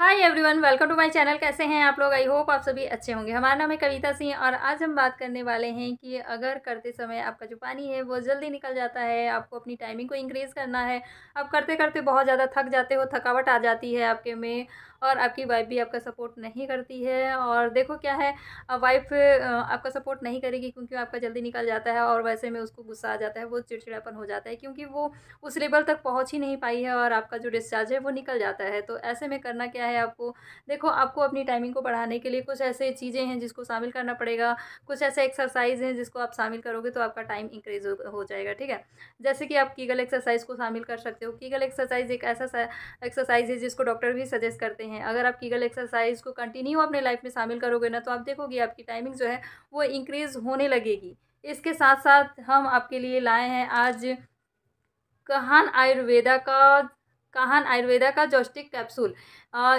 hi everyone welcome to my channel कैसे हैं आप लोग आई होप आप सभी अच्छे होंगे हमारा नाम है कविता सिंह और आज हम बात करने वाले हैं कि अगर करते समय आपका जो पानी है वो जल्दी निकल जाता है आपको अपनी टाइमिंग को इंक्रीज़ करना है आप करते करते बहुत ज़्यादा थक जाते हो थकावट आ जाती है आपके में और आपकी वाइफ भी आपका सपोर्ट नहीं करती है और देखो क्या है वाइफ आपका सपोर्ट नहीं करेगी क्योंकि आपका जल्दी निकल जाता है और वैसे में उसको गुस्सा आ जाता है वो चिड़चिड़ापन हो जाता है क्योंकि वो उस लेवल तक पहुँच ही नहीं पाई है और आपका जो डिस्चार्ज है वो निकल जाता है तो ऐसे में करना क्या क्या है आपको देखो आपको अपनी टाइमिंग को बढ़ाने के लिए कुछ ऐसे चीज़ें हैं जिसको शामिल करना पड़ेगा कुछ ऐसे एक्सरसाइज हैं जिसको आप शामिल करोगे तो आपका टाइम इंक्रीज हो जाएगा ठीक है जैसे कि आप कीगल एक्सरसाइज को शामिल कर सकते हो कीगल एक्सरसाइज एक ऐसा एक्सरसाइज है जिसको डॉक्टर भी सजेस्ट करते हैं अगर आप कीगल एक्सरसाइज को कंटिन्यू अपने लाइफ में शामिल करोगे ना तो आप देखोगे आपकी टाइमिंग जो है वो इंक्रीज़ होने लगेगी इसके साथ साथ हम आपके लिए लाए हैं आज कहान आयुर्वेदा का कहान आयुर्वेदा का जॉस्टिक कैप्सूल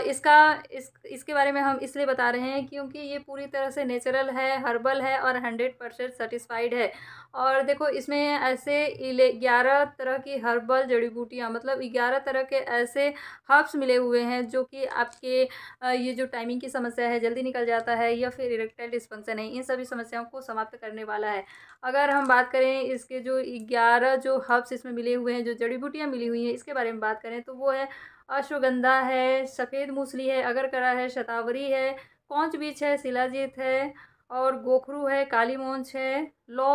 इसका इस इसके बारे में हम इसलिए बता रहे हैं क्योंकि ये पूरी तरह से नेचुरल है हर्बल है और हंड्रेड परसेंट सेटिस्फाइड है और देखो इसमें ऐसे ग्यारह तरह की हर्बल जड़ी बूटियाँ मतलब ग्यारह तरह के ऐसे हर्ब्स मिले हुए हैं जो कि आपके ये जो टाइमिंग की समस्या है जल्दी निकल जाता है या फिर इरेक्टाइल डिस्फंक्शन है इन सभी समस्याओं को समाप्त करने वाला है अगर हम बात करें इसके जो ग्यारह जो हर्ब्स इसमें मिले हुए हैं जो जड़ी बूटियाँ मिली हुई हैं इसके बारे में बात करें तो वो है अश्वगंधा है सफ़ेद मूसली है अगरकरा है शतावरी है कौच बीच है शिलाजीत है और गोखरू है काली मोंच है लौ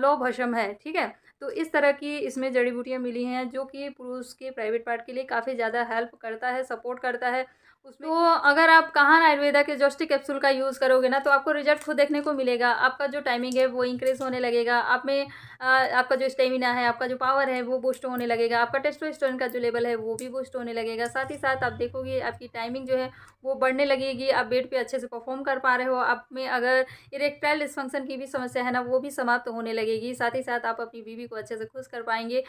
लौ भसम है ठीक है तो इस तरह की इसमें जड़ी बूटियाँ मिली हैं जो कि पुरुष के प्राइवेट पार्ट के लिए काफ़ी ज़्यादा हेल्प करता है सपोर्ट करता है उसमें तो अगर आप कहाँ आयुर्वेदा के जोस्टिक कैप्सूल का यूज़ करोगे ना तो आपको रिजल्ट खुद देखने को मिलेगा आपका जो टाइमिंग है वो इंक्रीज़ होने लगेगा आप में आ, आपका जो स्टेमिना है आपका जो पावर है वो बूस्ट होने लगेगा आपका टेस्टोस्टेरोन का जो लेवल है वो भी बूस्ट होने लगेगा साथ ही साथ आप देखोगे आपकी टाइमिंग जो है वो बढ़ने लगेगी आप बेड पर अच्छे से परफॉर्म कर पा रहे हो आप में अगर इरेक्टाइल डिस्फंक्शन की भी समस्या है ना वो भी समाप्त होने लगेगी साथ ही साथ आप अपनी बीवी को अच्छे से खुश कर पाएंगे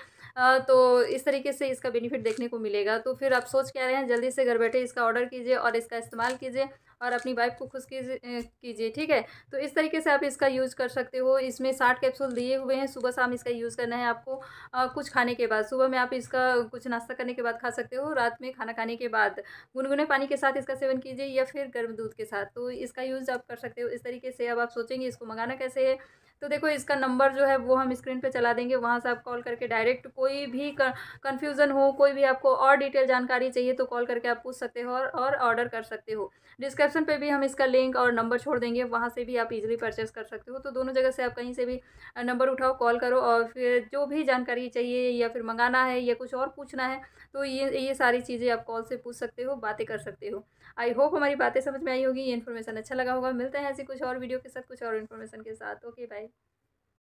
तो इस तरीके से इसका बेनिफिट देखने को मिलेगा तो फिर आप सोच क्या रहे हैं जल्दी से घर बैठे इसका ऑर्डर कीजिए और इसका इस्तेमाल कीजिए और अपनी वाइफ को खुश कीजिए ठीक है तो इस तरीके से आप इसका यूज़ कर सकते हो इसमें साठ कैप्सूल दिए हुए हैं सुबह शाम इसका यूज़ करना है आपको आ, कुछ खाने के बाद सुबह में आप इसका कुछ नाश्ता करने के बाद खा सकते हो रात में खाना खाने के बाद गुनगुने पानी के साथ इसका सेवन कीजिए या फिर गर्म दूध के साथ तो इसका यूज़ आप कर सकते हो इस तरीके से अब आप सोचेंगे इसको मंगाना कैसे है तो देखो इसका नंबर जो है वो हम स्क्रीन पे चला देंगे वहाँ से आप कॉल करके डायरेक्ट कोई भी कन्फ्यूज़न हो कोई भी आपको और डिटेल जानकारी चाहिए तो कॉल करके आप पूछ सकते हो और ऑर्डर कर सकते हो डिस्क्रिप्शन डिस्क्रिप्शन पे भी हम इसका लिंक और नंबर छोड़ देंगे वहाँ से भी आप इजीली परचेस कर सकते हो तो दोनों जगह से आप कहीं से भी नंबर उठाओ कॉल करो और फिर जो भी जानकारी चाहिए या फिर मंगाना है या कुछ और पूछना है तो ये ये सारी चीज़ें आप कॉल से पूछ सकते हो बातें कर सकते हो आई होप हमारी बातें समझ में आई होगी ये इन्फॉर्मेशन अच्छा लगा होगा मिलते हैं ऐसी कुछ और वीडियो के साथ कुछ और इन्फॉर्मेशन के साथ ओके बाय